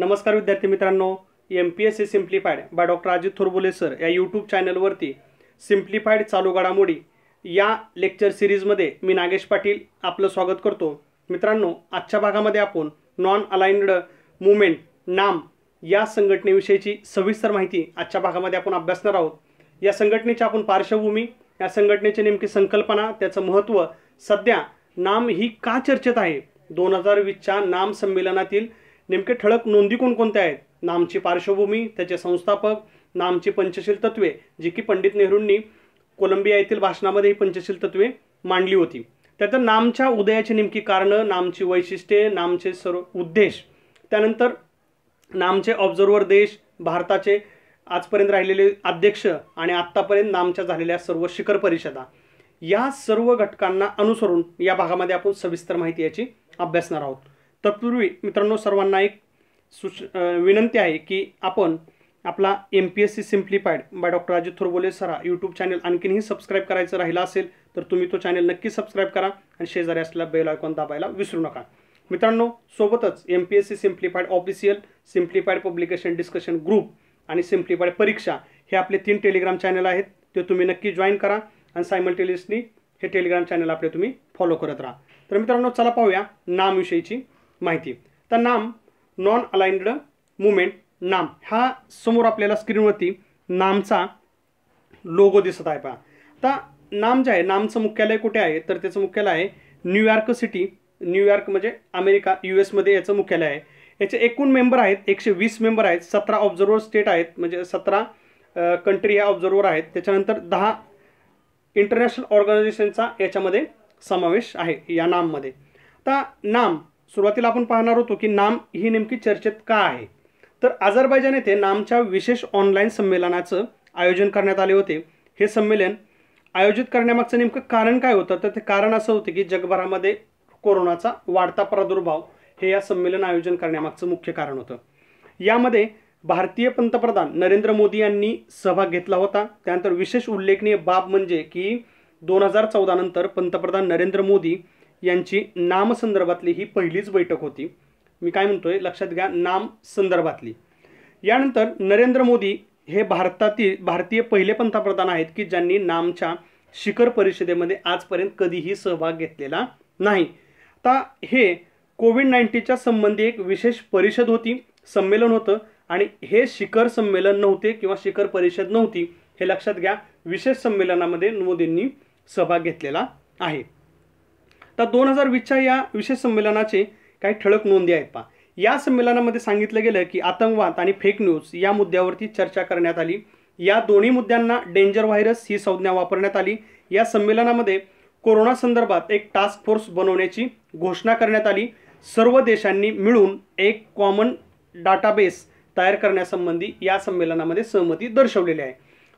नमस्कार विद्यार्थी मित्रांनो M P S C simplified by doctor Ajit Thorbole sir या यूट्यूब चॅनलवरती सिम्प्लिफाईड चालू घडामोडी या लेक्चर सिरीजमध्ये मी नागेश पाटील आपलं स्वागत करतो मित्रांनो आजच्या भागामध्ये आपण नॉन अलाइन्ड मुवमेंट नाम या संघटनेविषयीची सविस्तर माहिती आजच्या भागामध्ये आपण अभ्यासणार आहोत या संघटनेची आपण पार्श्वभूमी या संघटनेची नेमकी संकल्पना त्याचं महत्त्व सध्या नाम ही का चर्चेत आहे दोन हजार वीसच्या नाम संमेलनातील नेमके ठळक नोंदी कोणकोणत्या आहेत नामची पार्श्वभूमी त्याचे संस्थापक नामची पंचशील तत्वे जी की पंडित नेहरूंनी कोलंबिया येथील भाषणामध्ये ही पंचशील तत्वे मांडली होती त्यानंतर नामच्या उदयाची नेमकी कारणं नामची वैशिष्ट्ये नामचे सर्व उद्देश त्यानंतर नामचे ऑब्झर्वर देश भारताचे आजपर्यंत राहिलेले अध्यक्ष आणि आत्तापर्यंत नामच्या झालेल्या सर्व शिखर परिषदा या सर्व घटकांना अनुसरून या भागामध्ये आपण सविस्तर माहिती याची अभ्यासणार आहोत तत्पूर्वी मित्रांनो सर्वांना एक सुच विनंती आहे की आपण आपला M P S C simplified by doctor Ajit Thorbole सरा यूट्यूब चॅनल आणखीनही सबस्क्राईब करायचं राहिला असेल तर तुम्ही तो चॅनल नक्की सबस्क्राईब करा आणि शेजारी असलेला बेल आयकॉन दाबायला विसरू नका मित्रांनो सोबतच M P S C simplified official simplified publication discussion group आणि सिम्प्लिफाईड परीक्षा हे आपले तीन टेलिग्राम चॅनल आहेत ते तुम्ही नक्की जॉईन करा आणि सायमल्टेनियसली हे टेलिग्राम चॅनल आपले तुम्ही फॉलो करत राहा तर मित्रांनो चला पाहूया नामविषयीची माहिती तर नाम नॉन अलाइन्ड मुवमेंट नाम हा समोर आपल्याला स्क्रीनवरती नामचा लोगो दिसत आहे पहा तर नाम जे आहे नामचं मुख्यालय कुठे आहे तर त्याचं मुख्यालय आहे न्यूयॉर्क सिटी न्यूयॉर्क म्हणजे अमेरिका यू एसमध्ये याचं मुख्यालय आहे याचे एकूण मेंबर आहेत एकशे वीस मेंबर आहेत सतरा ऑब्झर्वर स्टेट आहेत म्हणजे सतरा कंट्री या ऑब्झर्वर आहेत त्याच्यानंतर दहा इंटरनॅशनल ऑर्गनायझेशनचा याच्यामध्ये समावेश आहे या नाममध्ये तर नाम सुरुवातीला आपण पाहणार होतो की नाम ही नेमकी चर्चेत का आहे तर अझरबैजान येथे नामच्या विशेष ऑनलाईन संमेलनाचं आयोजन करण्यात आले होते हे संमेलन आयोजित करण्यामागचं नेमकं कारण काय होतं तर ते कारण असं होतं की जगभरामध्ये कोरोनाचा वाढता प्रादुर्भाव हे या संमेलन आयोजन करण्यामागचं मुख्य कारण होतं यामध्ये भारतीय पंतप्रधान नरेंद्र मोदी यांनी सहभाग घेतला होता त्यानंतर विशेष उल्लेखनीय बाब म्हणजे की दोन हजार चौदानंतर पंतप्रधान नरेंद्र मोदी यांची नामसंदर्भातली ही पहिलीच बैठक होती मी काय म्हणतोय लक्षात घ्या नाम संदर्भातली यानंतर नरेंद्र मोदी हे भारतातील भारतीय पहिले पंतप्रधान आहेत की ज्यांनी नामच्या शिखर परिषदेमध्ये आजपर्यंत कधीही सहभाग घेतलेला नाही आता हे कोविड नाईन्टीनच्या संबंधी एक विशेष परिषद होती संमेलन होतं आणि हे शिखर संमेलन नव्हते किंवा शिखर परिषद नव्हती हे लक्षात घ्या विशेष संमेलनामध्ये मोदींनी सहभाग घेतलेला आहे तर दोन हजार वीसच्या या विशेष संमेलनाचे काही ठळक नोंदी आहेत पा या संमेलनामध्ये सांगितलं गेलं की आतंकवाद आणि फेक न्यूज या मुद्द्यावरती चर्चा करण्यात आली या दोन्ही मुद्द्यांना डेंजर व्हायरस ही संज्ञा वापरण्यात आली या संमेलनामध्ये कोरोना संदर्भात एक टास्क फोर्स बनवण्याची घोषणा करण्यात आली सर्व देशांनी मिळून एक कॉमन डाटाबेस तयार करण्यासंबंधी या संमेलनामध्ये सहमती दर्शवलेली आहे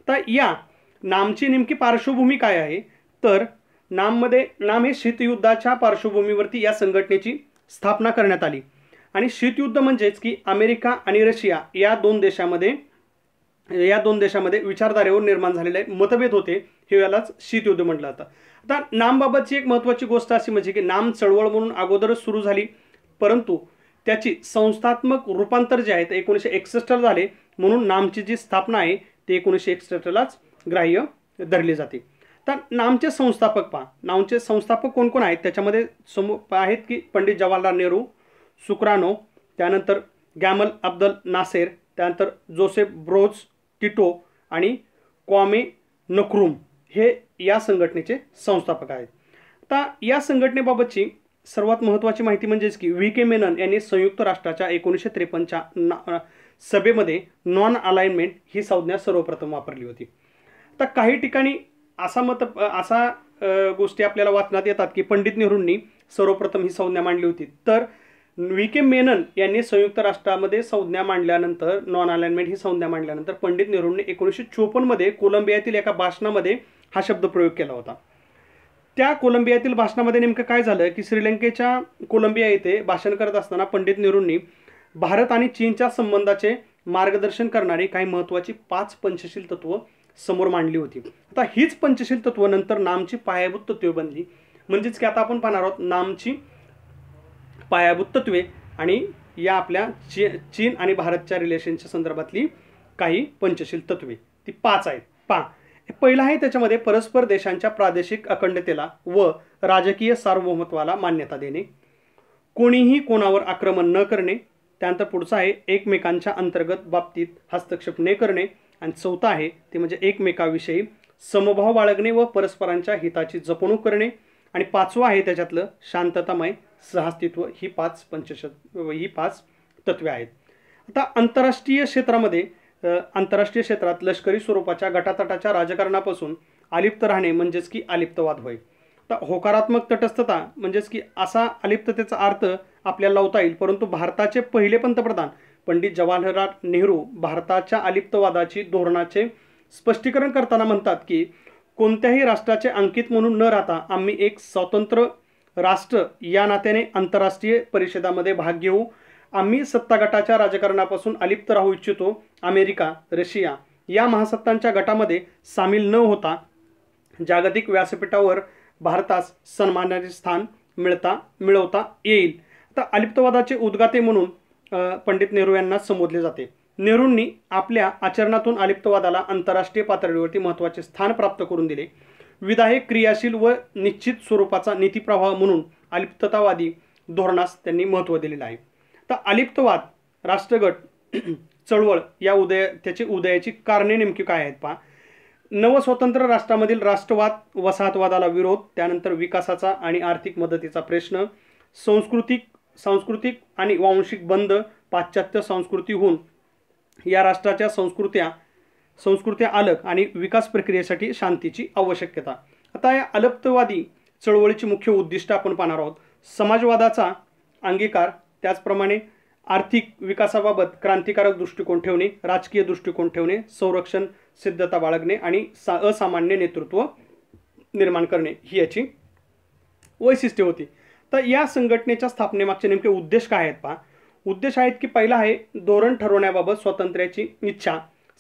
तर या नामची नेमकी पार्श्वभूमी काय आहे तर नाममध्ये नाम हे शीतयुद्धाच्या पार्श्वभूमीवरती या संघटनेची स्थापना करण्यात आली आणि शीतयुद्ध म्हणजेच की अमेरिका आणि रशिया या दोन देशामध्ये या दोन देशामध्ये विचारधारेवर निर्माण झालेले मतभेद होते हे यालाच शीतयुद्ध म्हटलं जातं आता नामबाबतची एक महत्त्वाची गोष्ट अशी म्हणजे की नाम चळवळ म्हणून अगोदरच सुरू झाली परंतु त्याची संस्थात्मक रूपांतर जे आहे ते एकोणीसशे एकसष्टला झाले म्हणून नामची जी स्थापना आहे ते एकोणीसशे एकसष्टलाच ग्राह्य धरली जाते तर नामचे संस्थापक पहा नामचे संस्थापक कोण कोण आहेत त्याच्यामध्ये समोर आहेत की पंडित जवाहरलाल नेहरू सुक्रानो त्यानंतर गॅमल अब्दल नासेर त्यानंतर जोसेफ ब्रोज टिटो आणि क्वामे नक्रूम हे या संघटनेचे संस्थापक आहेत आता या संघटनेबाबतची सर्वात महत्त्वाची माहिती म्हणजेच की व्ही के मेनन यांनी संयुक्त राष्ट्राच्या एकोणीसशे त्रेपन्नच्या ना सभेमध्ये नॉन अलाइनमेंट ही संज्ञा सर्वप्रथम वापरली होती आता काही ठिकाणी असा मत असा गोष्टी आपल्याला वाचनात येतात की पंडित नेहरूंनी सर्वप्रथम ही संज्ञा मांडली होती तर व्ही के मेनन यांनी संयुक्त राष्ट्रामध्ये संज्ञा मांडल्यानंतर नॉन अलाइनमेंट ही संज्ञा मांडल्यानंतर पंडित नेहरूंनी एकोणीसशे चोपन्नमध्ये कोलंबियातील एका भाषणामध्ये हा शब्द प्रयोग केला होता त्या कोलंबियातील भाषणामध्ये नेमकं काय झालं की श्रीलंकेच्या कोलंबिया येथे भाषण करत असताना पंडित नेहरूंनी भारत आणि चीनच्या संबंधाचे मार्गदर्शन करणारी काही महत्त्वाची पाच पंचशील तत्व समोर मांडली होती आता हीच पंचशील तत्व नंतर नामची पायाभूत तत्वे बनली म्हणजेच की आता आपण पाहणार आहोत नामची पायाभूत तत्वे आणि या आपल्या चीन आणि भारतच्या रिलेशनच्या संदर्भातली काही पंचशील तत्वे ती पाच आहेत पा पहिलं आहे त्याच्यामध्ये परस्पर देशांच्या प्रादेशिक अखंडतेला व राजकीय सार्वभौमत्वाला मान्यता देणे कोणीही कोणावर आक्रमण न करणे त्यानंतर पुढचं आहे एकमेकांच्या अंतर्गत बाबतीत हस्तक्षेप न करणे आणि चौथा आहे ते म्हणजे एकमेकाविषयी समभाव बाळगणे व परस्परांच्या हिताची जपणूक करणे आणि पाचवं आहे त्याच्यातलं शांततामय सहअस्तित्व ही पाच पंचश ही पाच तत्वे आहेत आता आंतरराष्ट्रीय क्षेत्रामध्ये आंतरराष्ट्रीय क्षेत्रात लष्करी स्वरूपाच्या गटातटाच्या राजकारणापासून अलिप्त राहणे म्हणजेच की अलिप्तवाद होय आता होकारात्मक तटस्थता म्हणजेच की असा अलिप्ततेचा अर्थ आपल्याला लावता येईल परंतु भारताचे पहिले पंतप्रधान पंडित जवाहरलाल नेहरू भारताच्या अलिप्तवादाची धोरणाचे स्पष्टीकरण करताना म्हणतात की कोणत्याही राष्ट्राचे अंकित म्हणून न राहता आम्ही एक स्वतंत्र राष्ट्र या नात्याने आंतरराष्ट्रीय परिषदामध्ये भाग घेऊ आम्ही सत्ता गटाच्या राजकारणापासून अलिप्त राहू इच्छितो अमेरिका रशिया या महासत्तांच्या गटामध्ये सामील न होता जागतिक व्यासपीठावर भारतास सन्मानाचे स्थान मिळता मिळवता येईल आता अलिप्तवादाचे उद्गाते म्हणून पंडित नेहरू यांना संबोधले जाते नेहरूंनी आपल्या आचरणातून अलिप्तवादाला आंतरराष्ट्रीय पातळीवरती महत्त्वाचे स्थान प्राप्त करून दिले विधायक क्रियाशील व निश्चित स्वरूपाचा नीतीप्रवाह म्हणून अलिप्ततावादी धोरणास त्यांनी महत्त्व दिलेलं आहे तर अलिप्तवाद राष्ट्रगट चळवळ या उदय त्याची उदयाची कारणे नेमकी काय आहेत पहा नवस्वतंत्र राष्ट्रामधील राष्ट्रवाद वसाहतवादाला विरोध त्यानंतर विकासाचा आणि आर्थिक मदतीचा प्रश्न सांस्कृतिक सांस्कृतिक आणि वांशिक बंद पाश्चात्य होऊन या राष्ट्राच्या संस्कृत्या संस्कृत्या अलग आणि विकास प्रक्रियेसाठी शांतीची आवश्यकता आता या अलप्तवादी चळवळीची मुख्य उद्दिष्ट आपण पाहणार आहोत समाजवादाचा अंगीकार त्याचप्रमाणे आर्थिक विकासाबाबत क्रांतिकारक दृष्टिकोन ठेवणे राजकीय दृष्टिकोन ठेवणे संरक्षण सिद्धता बाळगणे आणि सा असामान्य नेतृत्व निर्माण करणे ही याची वैशिष्ट्ये होती तर या संघटनेच्या स्थापनेमागचे नेमके उद्देश काय आहेत पहा उद्देश आहेत की पहिला आहे धोरण ठरवण्याबाबत स्वातंत्र्याची इच्छा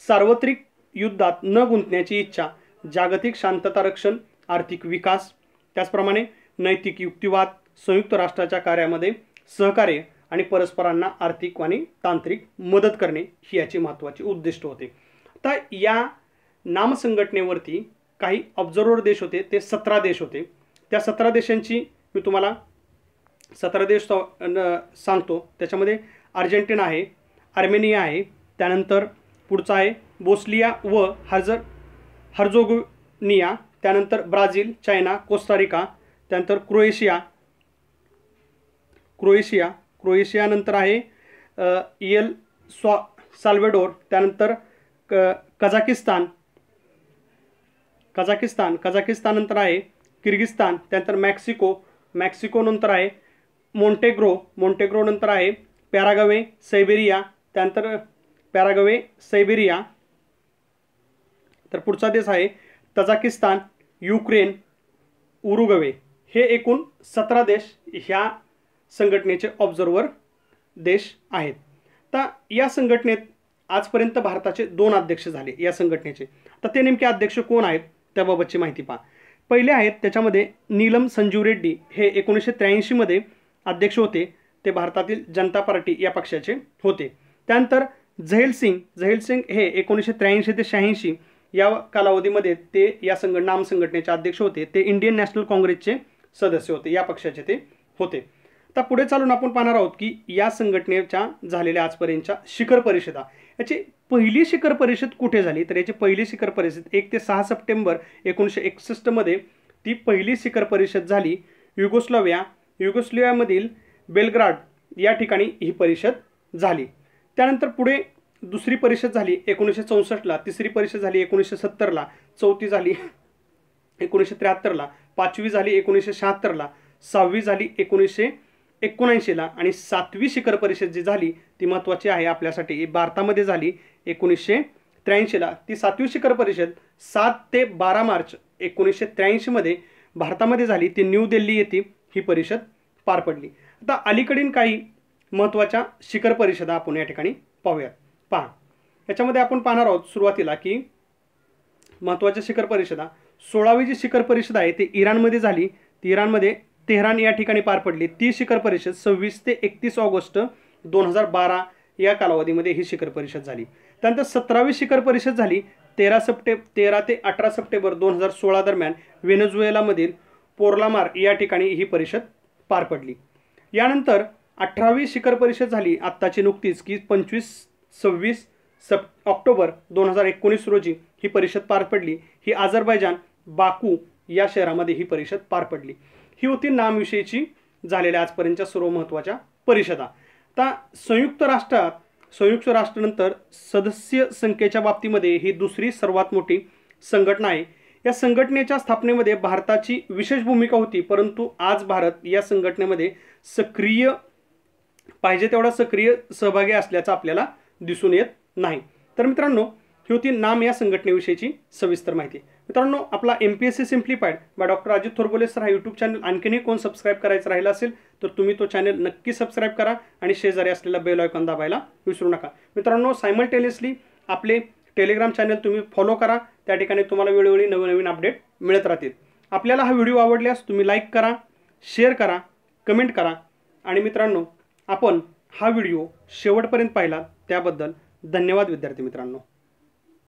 सार्वत्रिक युद्धात न गुंतण्याची इच्छा जागतिक शांतता रक्षण आर्थिक विकास त्याचप्रमाणे नैतिक युक्तिवाद संयुक्त राष्ट्राच्या कार्यामध्ये सहकार्य आणि परस्परांना आर्थिक आणि तांत्रिक मदत करणे ही याची महत्त्वाची उद्दिष्ट होते तर या नामसंघटनेवरती काही ऑब्झर्वर देश होते ते सतरा देश होते त्या सतरा देशांची मी तुम्हाला सतरा देश सांगतो त्याच्यामध्ये अर्जेंटिना आहे आर्मेनिया आहे त्यानंतर पुढचा आहे बोस्लिया व हर्जर हर्जोगुनिया त्यानंतर ब्राझील चायना कोस्टारिका त्यानंतर क्रोएशिया क्रोएशिया क्रोएशियानंतर आहे इयल स्वा साल्वेडोर त्यानंतर क कझाकिस्तान कझाकिस्तान कझाकिस्ताननंतर आहे किर्गिस्तान त्यानंतर मॅक्सिको मॅक्सिकोनंतर आहे मोंटेग्रो मोंटेग्रो नंतर आहे पॅरागवे सैबेरिया त्यानंतर पॅरागवे सैबेरिया तर पुढचा देश आहे तजाकिस्तान युक्रेन उरुगवे हे एकूण सतरा देश ह्या संघटनेचे ऑब्झर्वर देश आहेत तर या संघटनेत आजपर्यंत भारताचे दोन अध्यक्ष झाले या संघटनेचे तर ते नेमके अध्यक्ष कोण आहेत त्याबाबतची माहिती पहा पहिले आहेत त्याच्यामध्ये नीलम संजीव रेड्डी हे एकोणीसशे त्र्याऐंशीमध्ये अध्यक्ष होते ते भारतातील जनता पार्टी या पक्षाचे होते त्यानंतर झहेल सिंग झहेल सिंग हे एकोणीसशे त्र्याऐंशी ते शहाऐंशी या कालावधीमध्ये ते या संघ नाम संघटनेचे अध्यक्ष होते ते इंडियन नॅशनल काँग्रेसचे सदस्य होते या पक्षाचे ते होते आता पुढे चालून आपण पाहणार आहोत की या संघटनेच्या झालेल्या आजपर्यंतच्या शिखर परिषदा याची पहिली शिखर परिषद कुठे झाली तर याची पहिली शिखर परिषद एक ते सहा सप्टेंबर एकोणीसशे एकसष्टमध्ये ती पहिली शिखर परिषद झाली युगोस्लाविया युगोस्लियामधील बेलग्राड या ठिकाणी ही परिषद झाली त्यानंतर पुढे दुसरी परिषद झाली एकोणीसशे चौसष्टला तिसरी परिषद झाली एकोणीसशे सत्तरला चौथी झाली एकोणीसशे त्र्याहत्तरला पाचवी झाली एकोणीसशे शहात्तरला सहावी झाली एकोणीसशे एकोणऐंशीला आणि सातवी शिखर परिषद जी झाली ती महत्त्वाची आहे आपल्यासाठी भारतामध्ये झाली एकोणीसशे त्र्याऐंशीला ती सातवी शिखर परिषद सात ते बारा मार्च एकोणीसशे त्र्याऐंशीमध्ये भारतामध्ये झाली ती न्यू दिल्ली येथे ही परिषद पार पडली आता अलीकडील काही महत्त्वाच्या शिखर परिषदा आपण या ठिकाणी पाहूयात पहा याच्यामध्ये आपण पाहणार आहोत सुरुवातीला की महत्त्वाच्या शिखर परिषदा सोळावी जी शिखर परिषद आहे ती इराणमध्ये झाली ती इराणमध्ये तेहरान या ठिकाणी पार पडली ती शिखर परिषद सव्वीस ते एकतीस ऑगस्ट दोन हजार बारा या कालावधीमध्ये ही शिखर परिषद झाली त्यानंतर सतरावी शिखर परिषद झाली तेरा सप्टे तेरा ते अठरा सप्टेंबर दोन हजार सोळा दरम्यान व्हेनेझुएलामधील पोर्लामार या ठिकाणी ही परिषद पार पडली यानंतर अठरावी शिखर परिषद झाली आत्ताची नुकतीच की पंचवीस सव्वीस सप ऑक्टोबर दोन हजार एकोणीस रोजी ही परिषद पार पडली ही आझरबैजान बाकू या शहरामध्ये ही परिषद पार पडली ही होती नामविषयीची झालेल्या आजपर्यंतच्या सर्व महत्त्वाच्या परिषदा आता संयुक्त राष्ट्रात संयुक्त राष्ट्रानंतर सदस्य संख्येच्या बाबतीमध्ये ही दुसरी सर्वात मोठी संघटना आहे या संघटनेच्या स्थापनेमध्ये भारताची विशेष भूमिका होती परंतु आज भारत या संघटनेमध्ये सक्रिय पाहिजे तेवढा सक्रिय सहभागी असल्याचं आपल्याला दिसून येत नाही तर मित्रांनो ही होती नाम या संघटनेविषयीची सविस्तर माहिती मित्रांनो आपला M P S C simplified by doctor Ajit Thorbole sir हा यूट्यूब चॅनल आणखीनही कोण सबस्क्राईब करायचं राहिला असेल तर तुम्ही तो चॅनल नक्की सबस्क्राईब करा आणि शेजारी असलेला बेल आयकॉन दाबायला विसरू नका मित्रांनो सायमल्टेनियसली आपले टेलिग्राम चॅनल तुम्ही फॉलो करा त्या ठिकाणी तुम्हाला वेळोवेळी नवनवीन अपडेट मिळत राहतील आपल्याला हा व्हिडिओ आवडल्यास तुम्ही लाईक करा शेअर करा कमेंट करा आणि मित्रांनो आपण हा व्हिडिओ शेवटपर्यंत पाहिला त्याबद्दल धन्यवाद विद्यार्थी मित्रांनो